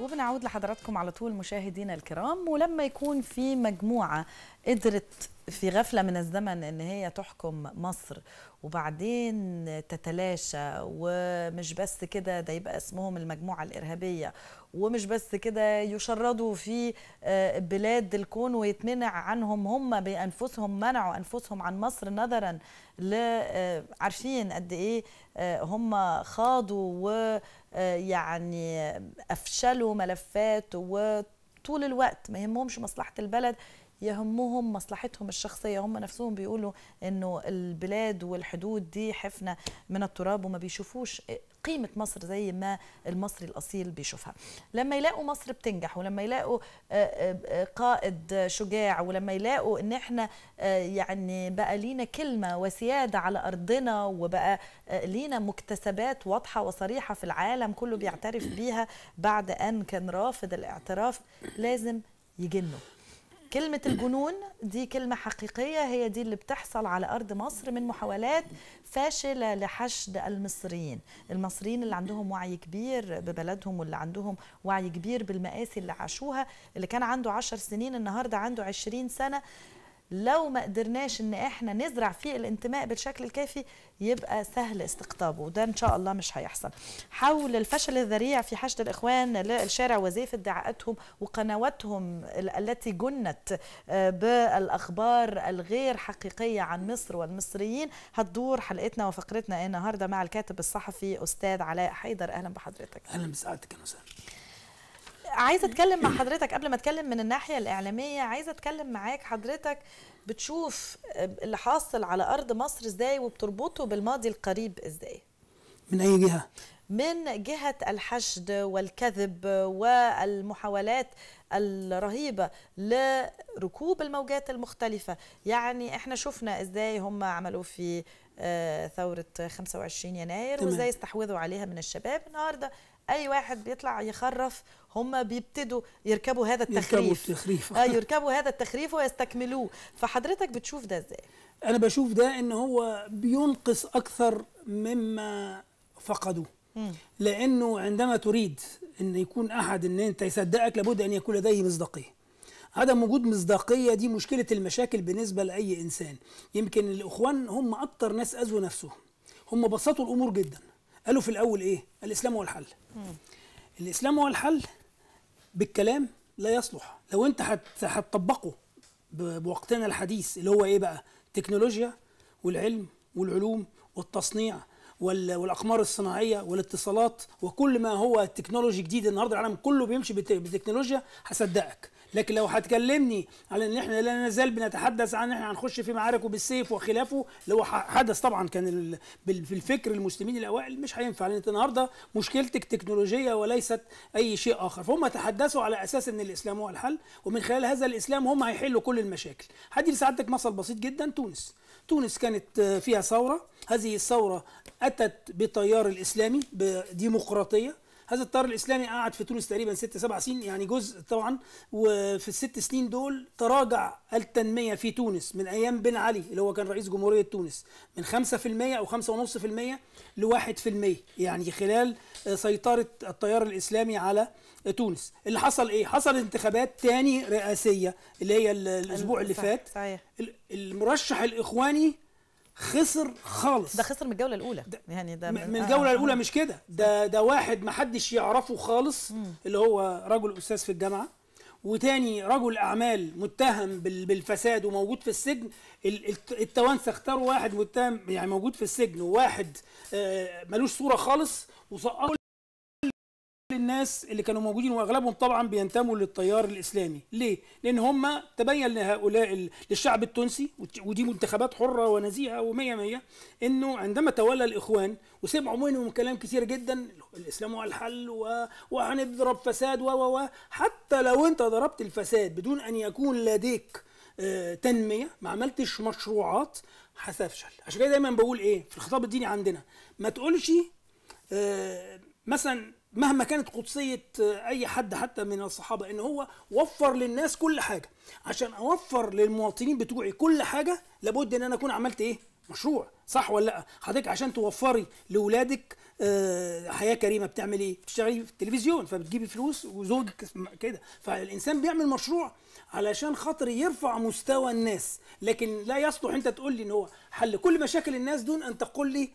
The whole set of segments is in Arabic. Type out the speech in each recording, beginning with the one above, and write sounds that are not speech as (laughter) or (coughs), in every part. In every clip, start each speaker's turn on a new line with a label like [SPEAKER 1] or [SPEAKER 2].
[SPEAKER 1] وبنعود لحضراتكم على طول مشاهدينا الكرام ولما يكون في مجموعة قدرت في غفلة من الزمن أن هي تحكم مصر وبعدين تتلاشى ومش بس كده ده يبقى اسمهم المجموعة الإرهابية ومش بس كده يشردوا في آه، بلاد الكون ويتمنع عنهم هم بأنفسهم منعوا أنفسهم عن مصر نظرا آه، عارفين قد إيه آه، هم خاضوا ويعني أفشلوا ملفات وطول الوقت ما يهمهمش مصلحة البلد يهمهم مصلحتهم الشخصيه هم نفسهم بيقولوا انه البلاد والحدود دي حفنه من التراب وما بيشوفوش قيمة مصر زي ما المصري الأصيل بيشوفها لما يلاقوا مصر بتنجح ولما يلاقوا آه، آه، آه، قائد شجاع ولما يلاقوا ان احنا يعني بقى لينا كلمة وسيادة على أرضنا وبقى لينا مكتسبات واضحة وصريحة في العالم كله بيعترف بيها بعد أن كان رافض الاعتراف لازم يجنوا كلمة الجنون دي كلمة حقيقية هي دي اللي بتحصل على أرض مصر من محاولات فاشلة لحشد المصريين المصريين اللي عندهم وعي كبير ببلدهم واللي عندهم وعي كبير بالمآسي اللي عاشوها اللي كان عنده عشر سنين النهاردة عنده عشرين سنة لو ما قدرناش ان احنا نزرع فيه الانتماء بالشكل الكافي يبقى سهل استقطابه وده ان شاء الله مش هيحصل حول الفشل الذريع في حشد الاخوان للشارع وزيف ادعاءاتهم وقنواتهم التي جنت آه، بالاخبار الغير حقيقيه عن مصر والمصريين هتدور حلقتنا وفقرتنا إيه النهارده مع الكاتب الصحفي استاذ علاء حيدر اهلا بحضرتك اهلا بسعادتك يا عايزه اتكلم مع حضرتك قبل ما اتكلم من الناحيه الاعلاميه عايزه اتكلم معاك حضرتك بتشوف اللي حاصل على ارض مصر ازاي وبتربطه بالماضي القريب ازاي من اي جهه من جهة الحشد والكذب والمحاولات الرهيبة لركوب الموجات المختلفة يعني احنا شفنا ازاي هم عملوا في آه، ثورة 25 يناير وازاي استحوذوا عليها من الشباب النهاردة اي واحد بيطلع يخرف هم بيبتدوا يركبوا هذا التخريف يركبوا التخريف آه يركبوا هذا التخريف ويستكملوه فحضرتك بتشوف ده ازاي انا بشوف ده
[SPEAKER 2] ان هو بينقص اكثر مما فقدوه لانه عندما تريد ان يكون احد ان انت يصدقك لابد ان يكون لديه مصداقيه عدم وجود مصداقية دي مشكلة المشاكل بالنسبة لأي إنسان يمكن الإخوان هم أكتر ناس أذوا نفسهم هم بسطوا الأمور جدا قالوا في الاول ايه الاسلام هو الحل الاسلام هو الحل بالكلام لا يصلح لو انت هتطبقه بوقتنا الحديث اللي هو ايه بقى تكنولوجيا والعلم والعلوم والتصنيع والاقمار الصناعيه والاتصالات وكل ما هو تكنولوجي جديد النهارده العالم كله بيمشي بتكنولوجيا هصدقك لكن لو هتكلمني على ان احنا لا نزال بنتحدث عن ان احنا هنخش في معارك وبالسيف وخلافه اللي هو حدث طبعا كان في الفكر المسلمين الاوائل مش هينفع لان النهارده مشكلتك تكنولوجيه وليست اي شيء اخر فهم تحدثوا على اساس ان الاسلام هو الحل ومن خلال هذا الاسلام هم هيحلوا كل المشاكل هدي لسعادتك مثل بسيط جدا تونس تونس كانت فيها ثوره هذه الثوره اتت بالتيار الاسلامي بديمقراطيه هذا التيار الاسلامي قعد في تونس تقريبا ست سبع سنين يعني جزء طبعا وفي الست سنين دول تراجع التنميه في تونس من ايام بن علي اللي هو كان رئيس جمهوريه تونس من 5% او 5.5% ل 1% يعني خلال سيطره التيار الاسلامي على تونس اللي حصل ايه حصل انتخابات تاني رئاسيه اللي هي الاسبوع اللي فات صحيح. المرشح الاخواني خسر خالص ده خسر من الجوله الاولى ده يعني ده من, من آه، الجوله آه الاولى آه. مش كده ده ده واحد ما حدش يعرفه خالص مم. اللي هو رجل استاذ في الجامعه وتاني رجل اعمال متهم بالفساد وموجود في السجن التوانسه اختاروا واحد متهم يعني موجود في السجن وواحد آه، ملوش صوره خالص وسقطوا الناس اللي كانوا موجودين واغلبهم طبعا بينتموا للتيار الاسلامي ليه لان هم تبين لهؤلاء للشعب التونسي ودي منتخبات حره ونزيهه و100 100 انه عندما تولى الاخوان وسمعوا منهم كلام كثير جدا الاسلام هو الحل و... وهنضرب فساد و و حتى لو انت ضربت الفساد بدون ان يكون لديك آه، تنميه ما عملتش مشروعات هتفشل عشان كده دايما بقول ايه في الخطاب الديني عندنا ما تقولش آه، مثلا مهما كانت قدسية آه، أي حد حتى من الصحابة إن هو وفر للناس كل حاجة عشان أوفر للمواطنين بتوعي كل حاجة لابد إن أنا أكون عملت إيه؟ مشروع صح ولا لا حضرتك عشان توفري لاولادك آه، حياه كريمه بتعمل ايه بتشتغلي في التلفزيون فبتجيبي فلوس وزوجك كده فالانسان بيعمل مشروع علشان خاطر يرفع مستوى الناس لكن لا يصلح انت تقول لي ان هو حل كل مشاكل الناس دون ان تقول لي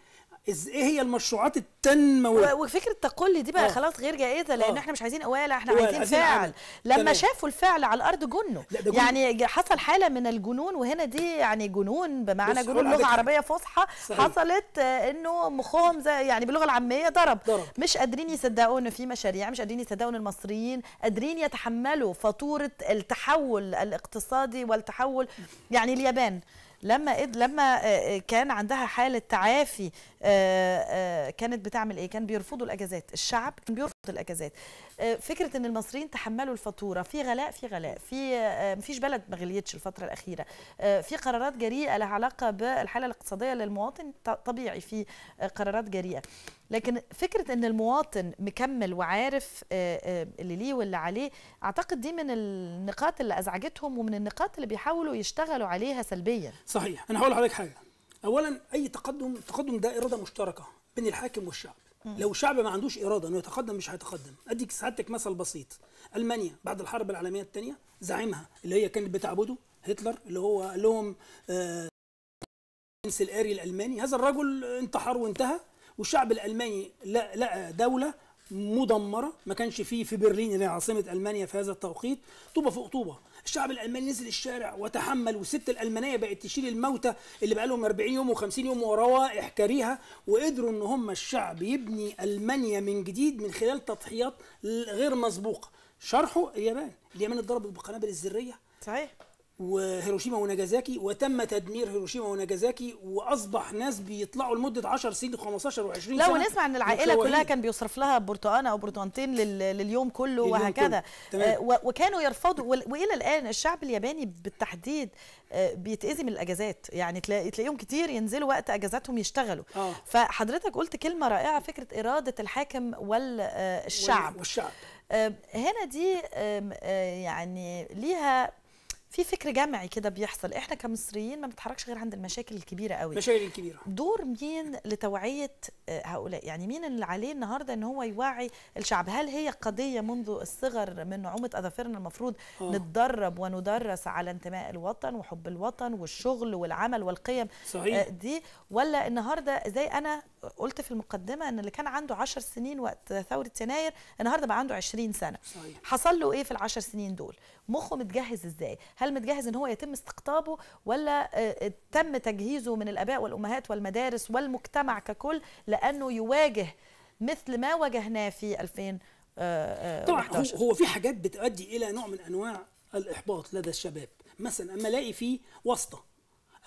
[SPEAKER 2] ايه هي المشروعات التنمويه وفكره
[SPEAKER 1] لي دي بقى آه. خلاص غير جائزه لان آه. احنا مش عايزين قواله احنا عايزين فعل لما تمام. شافوا الفعل على الارض جنوا يعني حصل حاله من الجنون وهنا دي يعني جنون بمعنى جنون لغه عربيه فصحى حصلت آه، انه مخهم زي يعني باللغه العاميه ضرب. ضرب مش قادرين يصدقوا ان في مشاريع مش قادرين يصدقوا ان المصريين قادرين يتحملوا فاتوره التحول الاقتصادي والتحول يعني اليابان لما إد لما آه، آه، كان عندها حاله تعافي آه، كانت بتعمل ايه؟ كان بيرفضوا الاجازات، الشعب كان بيرفض الاجازات، آه، فكره ان المصريين تحملوا الفاتوره في غلاء في غلاء في آه، مفيش بلد ما غليتش الفتره الاخيره آه، في قرارات جريئه لها علاقه بالحاله الاقتصاديه للمواطن طبيعي في قرارات جريئه لكن فكره ان المواطن مكمل وعارف اللي ليه واللي عليه اعتقد دي من النقاط اللي ازعجتهم ومن النقاط اللي بيحاولوا يشتغلوا عليها سلبيا صحيح انا هقول لحضرتك حاجه
[SPEAKER 2] اولا اي تقدم التقدم ده اراده مشتركه بين الحاكم والشعب لو الشعب ما عندوش اراده انه يتقدم مش هيتقدم اديك سعادتك مثل بسيط المانيا بعد الحرب العالميه الثانيه زعيمها اللي هي كانت بتعبده هتلر اللي هو قال لهم آه الاري الالماني هذا الرجل انتحر وانتهى والشعب الالماني لقى دوله مدمره ما كانش فيه في برلين اللي هي عاصمه المانيا في هذا التوقيت طوبه فوق طوبه الشعب الالماني نزل الشارع وتحمل والست الالمانيه بقت تشيل الموتى اللي بقالهم 40 يوم و50 يوم وروائح كريهه وقدروا ان هم الشعب يبني المانيا من جديد من خلال تضحيات غير مسبوقه شرحه اليابان اليابان اتضربت بالقنابل الذريه صحيح وهيروشيما وناجازاكي وتم تدمير هيروشيما وناجازاكي واصبح ناس بيطلعوا لمده 10 سنين 15 و20 سنه لا ونسمع ان العائله كلها كان
[SPEAKER 1] بيصرف لها برتقانه او برتقانتين لليوم كله وهكذا كله. آه، وكانوا يرفضوا والى الان الشعب الياباني بالتحديد آه، بيتاذي من الاجازات يعني تلاقيهم كتير ينزلوا وقت اجازاتهم يشتغلوا آه. فحضرتك قلت كلمه رائعه فكره اراده الحاكم آه، والشعب والشعب هنا دي يعني ليها في فكر جمعي كده بيحصل احنا كمصريين ما بنتحركش غير عند المشاكل الكبيره قوي المشاكل الكبيره دور مين لتوعيه آه، هؤلاء يعني مين اللي عليه النهارده ان هو يوعي الشعب هل هي قضيه منذ الصغر من نعومه اظافرنا المفروض أوه. نتدرب وندرس على انتماء الوطن وحب الوطن والشغل والعمل والقيم صحيح. آه، دي ولا النهارده ازاي انا قلت في المقدمه ان اللي كان عنده 10 سنين وقت ثوره يناير النهارده بقى عنده 20 سنه صحيح. حصل له ايه في ال10 سنين دول مخه متجهز ازاي هل متجهز ان هو يتم استقطابه ولا آه، آه، تم تجهيزه من الاباء والامهات والمدارس والمجتمع ككل لانه يواجه مثل ما واجهناه في 2011
[SPEAKER 2] آه، طبعا هو في حاجات بتؤدي الى نوع من انواع الاحباط لدى الشباب مثلا اما الاقي فيه واسطه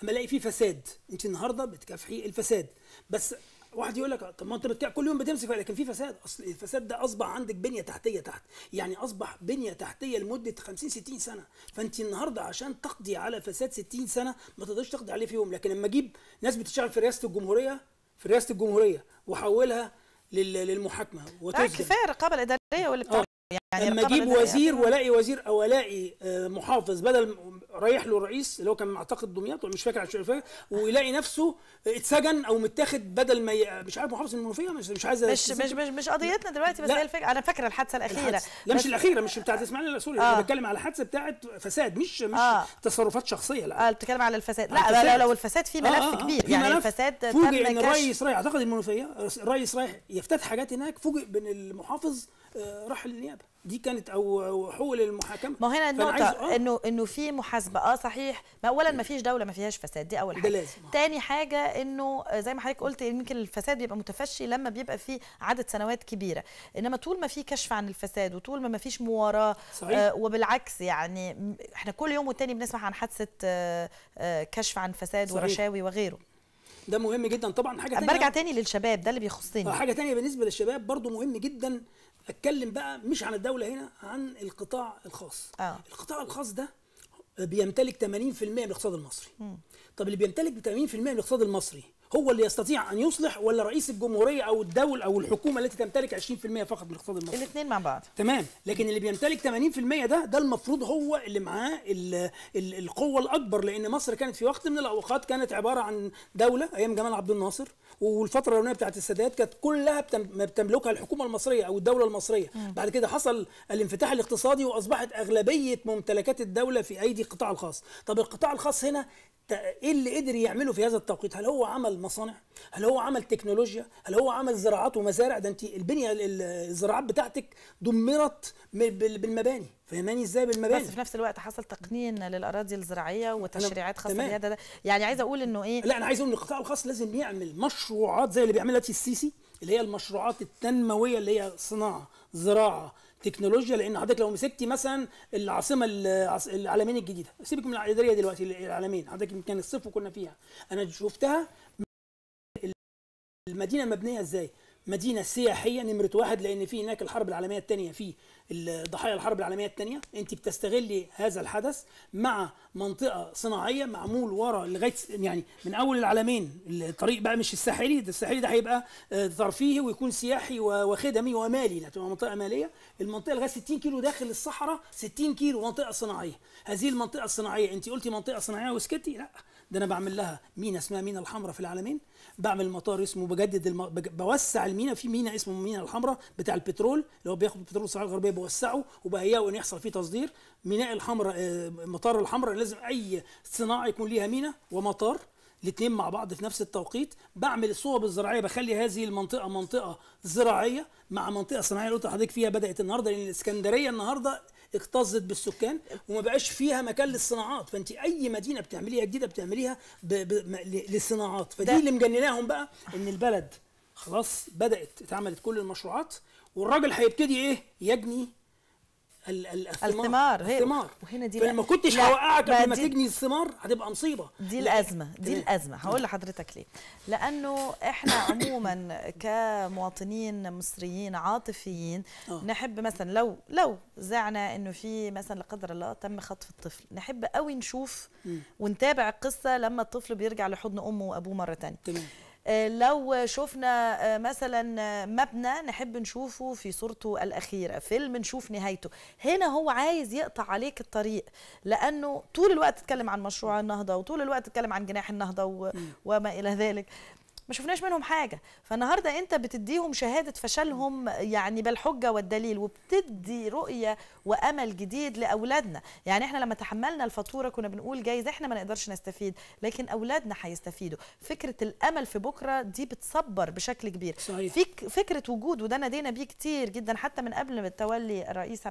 [SPEAKER 2] اما الاقي فيه فساد انت النهارده بتكافحي الفساد بس واحد يقول لك طب ما انت بتبيع كل يوم بتمسك لكن في فساد اصل الفساد ده اصبح عندك بنيه تحتيه تحت يعني اصبح بنيه تحتيه لمده 50 60 سنه فانت النهارده عشان تقضي على فساد 60 سنه ما تقدرش تقضي عليه في يوم لكن لما اجيب ناس بتشتغل في رئاسه الجمهوريه في رئاسه الجمهوريه واحولها للمحاكمه آه، وتظهر كفايه
[SPEAKER 1] الرقابه الاداريه ولا بتاع
[SPEAKER 2] يعني لما اجيب يعني وزير يعني. والاقي وزير او الاقي آه، محافظ بدل رايح له الرئيس اللي هو كان اعتقد دمياط مش فاكر عشان فاكر ويلاقي نفسه اتسجن او متاخد بدل ما ي... مش عارف محافظ المنوفيه مش مش عايز مش مش مش, مش قضيتنا دلوقتي بس هي الفكره
[SPEAKER 1] انا فاكره الحادثه الاخيره الحادثة. لا مش الاخيره مش بتاعت اسماعيل الرسول آه. انا بتكلم
[SPEAKER 2] على حادثه بتاعت فساد مش مش آه. تصرفات شخصيه لا اه بتتكلم على الفساد لا, لا, لا لو الفساد في ملف آه،, آه آه. كبير في يعني ملف الفساد فوجئ ان الرئيس رايح اعتقد المنوفيه الرئيس رايح يفتتح حاجات هناك فوجئ بان
[SPEAKER 1] المحافظ آه، راح للنيابه دي كانت او حول المحاكمه ما هنا النقطه آه. انه انه في محاسبه اه صحيح ما اولا ما فيش دوله ما فيهاش فساد دي اول حاجه لازم. تاني حاجه انه آه، زي ما حضرتك قلت يمكن الفساد بيبقى متفشي لما بيبقى في عدد سنوات كبيره انما طول ما في كشف عن الفساد وطول ما ما فيش مواراه صحيح. آه وبالعكس يعني احنا كل يوم والتاني بنسمع عن حادثه آه،, آه كشف عن فساد صحيح. ورشاوي وغيره ده مهم
[SPEAKER 2] جدا طبعا حاجه ثانيه برجع
[SPEAKER 1] تاني للشباب ده اللي بيخصني حاجه
[SPEAKER 2] ثانيه بالنسبه للشباب برضو مهم جدا اتكلم بقى مش عن الدوله هنا عن القطاع الخاص آه. القطاع الخاص ده بيمتلك 80% من الاقتصاد المصري م. طب اللي بيمتلك 80% من الاقتصاد المصري هو اللي يستطيع ان يصلح ولا رئيس الجمهوريه او الدول او الحكومه التي تمتلك 20% فقط من الاقتصاد المصري الاثنين مع بعض تمام لكن اللي بيمتلك 80% ده ده المفروض هو اللي معاه الـ الـ القوه الاكبر لان مصر كانت في وقت من الاوقات كانت عباره عن دوله ايام جمال عبد الناصر والفتره الاولانيه بتاعت السادات كانت كلها بتملكها الحكومه المصريه او الدوله المصريه م. بعد كده حصل الانفتاح الاقتصادي واصبحت اغلبيه ممتلكات الدوله في ايدي القطاع الخاص طب القطاع الخاص هنا ايه اللي قدر يعمله في هذا التوقيت هل هو عمل عمل مصانع هل هو عمل تكنولوجيا هل هو عمل زراعات ومزارع ده انت البنيه الزراعات بتاعتك دمرت بالمباني فهماني ازاي بالمباني بس في
[SPEAKER 1] نفس الوقت حصل تقنين للاراضي الزراعيه وتشريعات خاصه بيها ده يعني عايز اقول انه ايه لا انا عايز اقول ان القطاع
[SPEAKER 2] الخاص لازم يعمل مشروعات زي اللي بيعملها في السيسي اللي هي المشروعات التنمويه اللي هي صناعه زراعه تكنولوجيا لان حضرتك لو مسكتي مثلا العاصمه العالمين الجديده سيبك من الاداريه دلوقتي العالمين حضرتك كان الصيف وكنا فيها انا شفتها المدينه مبنيه ازاي مدينه سياحيه نمره واحد لان في هناك الحرب العالميه الثانيه في ضحايا الحرب العالميه الثانيه انت بتستغلي هذا الحدث مع منطقه صناعيه معمول ورا لغايه يعني من اول العالمين الطريق بقى مش الساحلي ده الساحلي ده هيبقى آه، ترفيهي ويكون سياحي وخدمي ومالي هتبقى منطقه ماليه المنطقه لغايه 60 كيلو داخل الصحراء 60 كيلو منطقه صناعيه هذه المنطقه الصناعيه انت قلتي منطقه صناعيه وسكتي لا ده انا بعمل لها مينا اسمها مينا الحمراء في العالمين بعمل مطار اسمه بجدد الم... بوسع المينا في مينا اسمه مينا الحمراء بتاع البترول اللي هو بياخد بترول الصحراء الغربيه بوسعه وبهيئه ان يحصل فيه تصدير ميناء الحمراء آه، مطار الحمراء لازم اي صناعه يكون ليها مينا ومطار الاثنين مع بعض في نفس التوقيت بعمل الصوب الزراعيه بخلي هذه المنطقه منطقه زراعيه مع منطقه صناعيه اللي قلت لحضرتك فيها بدات النهارده لان الاسكندريه النهارده اكتظت بالسكان وما بقاش فيها مكان للصناعات فانت اي مدينه بتعمليها جديده بتعمليها ب... ب... للصناعات فدي اللي مجنناهم بقى ان البلد خلاص بدات اتعملت كل المشروعات والراجل هيبتدي ايه يجني ال ال الثمار الثمار هي الثمار وهنا دي فلما كنتش هوقعك قبل ما تجني
[SPEAKER 1] الثمار هتبقى مصيبه دي الازمه دي الازمه هقول لحضرتك ليه لانه احنا (coughs) عموما كمواطنين مصريين عاطفيين أوه. نحب مثلا لو لو زعنا انه في مثلا لا قدر الله تم خطف الطفل نحب قوي نشوف ونتابع القصه لما الطفل بيرجع لحضن امه وابوه مره ثانيه لو شفنا آه، مثلا آه، مبنى نحب نشوفه في صورته الأخيرة فيلم نشوف نهايته هنا هو عايز يقطع عليك الطريق لأنه طول الوقت اتكلم عن مشروع النهضة وطول الوقت اتكلم عن جناح النهضة وما إلى ذلك ما شفناش منهم حاجه فالنهارده انت بتديهم شهاده فشلهم يعني بالحجه والدليل وبتدي رؤيه وامل جديد لاولادنا يعني احنا لما تحملنا الفاتوره كنا بنقول جايز احنا ما نقدرش نستفيد لكن اولادنا هيستفيدوا فكره الامل في بكره دي بتصبر بشكل كبير صحيح. فكره وجود وده نادينا بيه كتير جدا حتى من قبل التولي الرئيس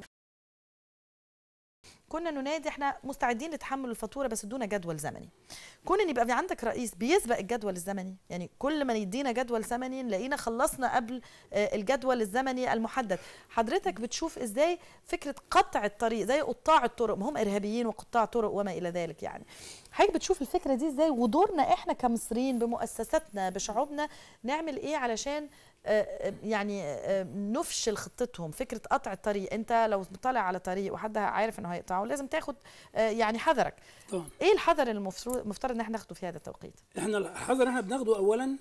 [SPEAKER 1] كنا ننادي احنا مستعدين لتحمل الفاتوره بس ادونا جدول زمني كون ان يبقى في عندك رئيس بيسبق الجدول الزمني يعني كل ما يدينا جدول زمني نلاقينا خلصنا قبل آه، الجدول الزمني المحدد حضرتك بتشوف ازاي فكره قطع الطريق زي قطاع الطرق ما هم ارهابيين وقطاع طرق وما الى ذلك يعني حضرتك بتشوف الفكره دي ازاي ودورنا احنا كمصريين بمؤسساتنا بشعوبنا نعمل ايه علشان آه، آه، يعني آه، نفشل خطتهم فكره قطع الطريق انت لو بتطلع على طريق وحد عارف انه هيقطعه لازم تاخد يعني حذرك طبعا. ايه الحذر المفروض المفترض ان احنا ناخده في هذا التوقيت
[SPEAKER 2] احنا الحذر احنا بناخده اولا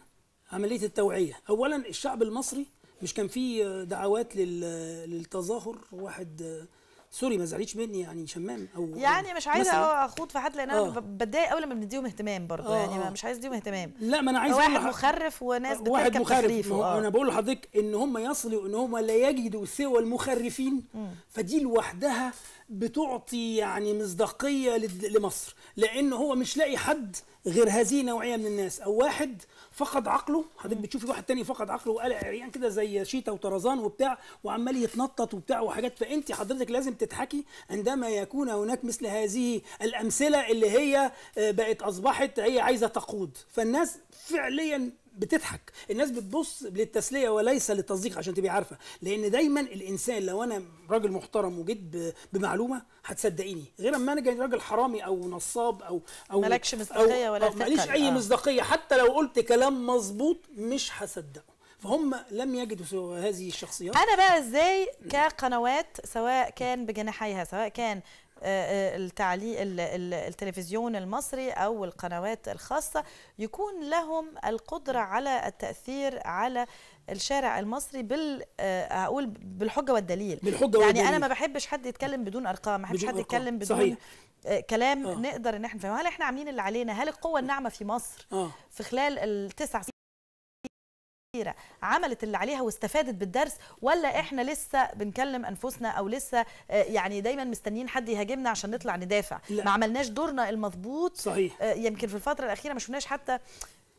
[SPEAKER 2] عمليه التوعيه اولا الشعب المصري مش كان في دعوات للتظاهر واحد سوري ما زعليش مني يعني شمام او يعني مش عايزه اخوض
[SPEAKER 1] في حد لان انا آه. بتضايق قوي لما بنديهم اهتمام برضه آه، يعني آه. مش عايز اديهم اهتمام لا ما انا عايز واحد مخرف وناس واحد مخرف انا
[SPEAKER 2] بقول لحضرتك ان هم يصلوا ان هم لا يجدوا سوى المخرفين فدي لوحدها بتعطي يعني مصداقيه لمصر لان هو مش لاقي حد غير هذه النوعيه من الناس او واحد فقد عقله حضرتك بتشوفي واحد تاني فقد عقله وقال عريان كده زي شيتا وطرزان وبتاع وعمال يتنطط وبتاع وحاجات فانت حضرتك لازم تتحكي عندما يكون هناك مثل هذه الامثله اللي هي آه، بقت اصبحت هي عايزه تقود فالناس فعليا بتضحك الناس بتبص للتسليه وليس للتصديق عشان تبقي عارفه لان دايما الانسان لو انا راجل محترم وجيت بمعلومه هتصدقيني غير اما انا جاي راجل حرامي او نصاب او او مالكش مصداقيه ولا أو ماليش اي آه. مصداقيه حتى لو قلت كلام مظبوط مش هصدقه فهم لم يجدوا هذه الشخصيات انا
[SPEAKER 1] بقى ازاي كقنوات سواء كان بجناحيها سواء كان آه، آه، التعليق التلفزيون المصري أو القنوات الخاصة يكون لهم القدرة على التأثير على الشارع المصري بال آه، اقول بالحجه والدليل بالحجه يعني والدليل. انا ما بحبش حد يتكلم بدون ارقام ما بحبش حد يتكلم بدون صحيح. كلام آه. نقدر ان احنا نفهمه هل احنا عاملين اللي علينا هل القوه الناعمه في مصر آه. في خلال التسع الأخيرة عملت اللي عليها واستفادت بالدرس ولا إحنا لسه بنكلم أنفسنا أو لسه آه، يعني دايما مستنيين حد يهاجمنا عشان نطلع ندافع لا. ما عملناش دورنا المضبوط صحيح آه، يمكن في الفترة الأخيرة ما شفناش حتى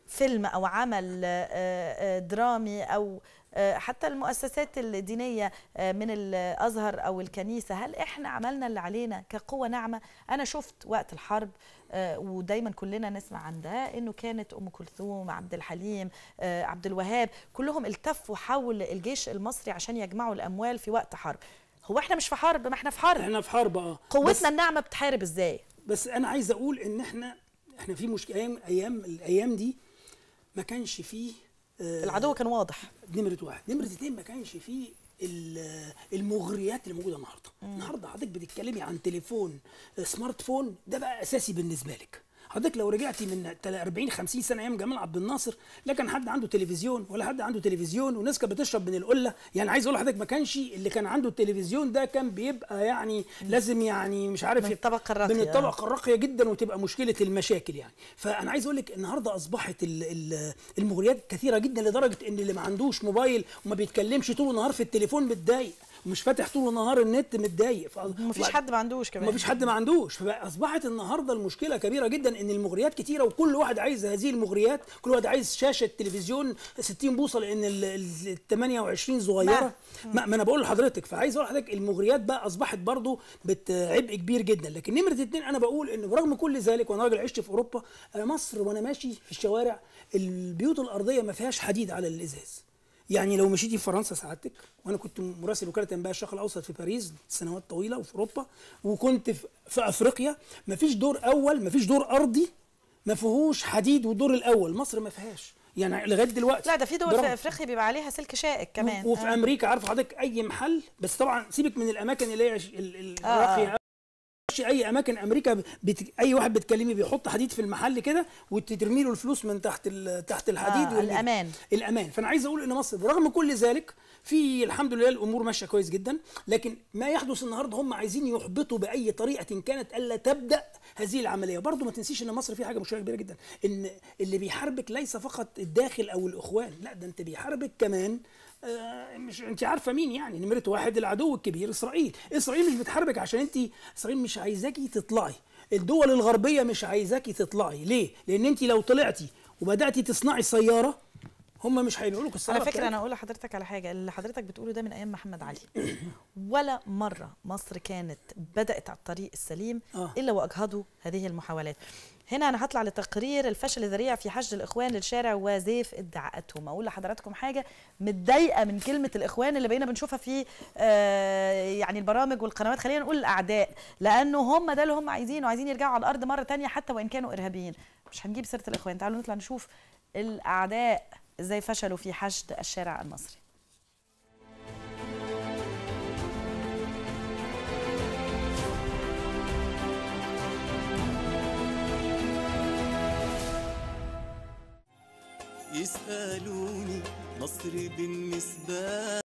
[SPEAKER 1] فيلم أو عمل آه، درامي أو حتى المؤسسات الدينية من الأزهر أو الكنيسة هل إحنا عملنا اللي علينا كقوة ناعمة أنا شفت وقت الحرب آه، ودايما كلنا نسمع عن ده انه كانت ام كلثوم عبد الحليم آه، عبد الوهاب كلهم التفوا حول الجيش المصري عشان يجمعوا الاموال في وقت حرب هو احنا مش في حرب ما احنا في حرب احنا في حرب اه قوتنا الناعمه بتحارب
[SPEAKER 2] ازاي بس انا عايز اقول ان احنا احنا في مشكله ايام ايام الايام دي ما كانش فيه آه، العدو كان واضح نمره واحد نمره اتنين ما كانش فيه المغريات اللي موجوده النهارده النهارده حضرتك بتتكلمي عن تليفون آه، سمارت فون ده بقى اساسي بالنسبه لك حضرتك لو رجعتي من 40 50 سنه ايام جمال عبد الناصر لا كان حد عنده تلفزيون ولا حد عنده تلفزيون والناس كانت بتشرب من القله يعني عايز اقول لحضرتك ما كانش اللي كان عنده التلفزيون ده كان بيبقى يعني لازم يعني مش عارف من الطبقه الراقيه من الطبقه الراقيه جدا وتبقى مشكله المشاكل يعني فانا عايز اقول لك النهارده اصبحت المغريات كثيره جدا لدرجه ان اللي ما عندوش موبايل وما بيتكلمش طول النهار في التليفون متضايق ومش فاتح طول النهار النت متضايق مفيش حد ما عندوش كمان مفيش حد ما عندوش فاصبحت النهارده المشكله كبيره جدا ان المغريات كتيره وكل واحد عايز هذه المغريات كل واحد عايز شاشه تلفزيون 60 بوصه لان ال 28 صغيره ما, ما انا بقول لحضرتك فعايز اقول لحضرتك المغريات بقى اصبحت برضو عبء كبير جدا لكن نمره اتنين انا بقول ان برغم كل ذلك وانا راجل عشت في اوروبا مصر وانا ماشي في الشوارع البيوت الارضيه ما فيهاش حديد على الازاز يعني لو مشيتي في فرنسا سعادتك وانا كنت مراسل وكاله انباء الشرق الاوسط في باريس سنوات طويله وفي اوروبا وكنت في افريقيا مفيش دور اول مفيش دور ارضي ما فيهوش حديد والدور الاول مصر ما فيهاش يعني لغايه دلوقتي لا ده في دول في
[SPEAKER 1] افريقيا بيبقى عليها سلك شائك كمان وفي آه. امريكا
[SPEAKER 2] عارف حضرتك اي محل بس طبعا سيبك من الاماكن اللي هي آه، آه. الراقيه تروحش اي اماكن امريكا بت... اي واحد بتكلمي بيحط حديد في المحل كده وترمي له الفلوس من تحت ال... تحت الحديد آه والمي... الامان الامان فانا عايز اقول ان مصر برغم كل ذلك في الحمد لله الامور ماشيه كويس جدا لكن ما يحدث النهارده هم عايزين يحبطوا باي طريقه كانت الا تبدا هذه العمليه برضه ما تنسيش ان مصر في حاجه مشكله كبيره جدا ان اللي بيحاربك ليس فقط الداخل او الاخوان لا ده انت بيحاربك كمان آه، مش انت عارفه مين يعني نمره واحد العدو الكبير اسرائيل اسرائيل مش بتحاربك عشان انت اسرائيل مش عايزاكي تطلعي الدول الغربيه مش عايزاكي تطلعي ليه لان انت لو طلعتي وبداتي تصنعي سياره هم مش هينقلوا لك الصلاه على فكره انا اقول
[SPEAKER 1] لحضرتك على حاجه اللي حضرتك بتقوله ده من ايام محمد علي ولا مره مصر كانت بدات على الطريق السليم آه. الا واجهضوا هذه المحاولات هنا انا هطلع لتقرير الفشل الذريع في حشد الاخوان للشارع وزيف ادعاءاتهم اقول لحضراتكم حاجه متضايقه من كلمه الاخوان اللي بقينا بنشوفها في آه يعني البرامج والقنوات خلينا نقول الاعداء لانه هم ده اللي هم عايزينه وعايزين يرجعوا على الارض مره ثانيه حتى وان كانوا ارهابيين مش هنجيب سيره الاخوان تعالوا نطلع نشوف الاعداء ازاي فشلوا في حشد الشارع المصري يسألوني مصر بالنسبة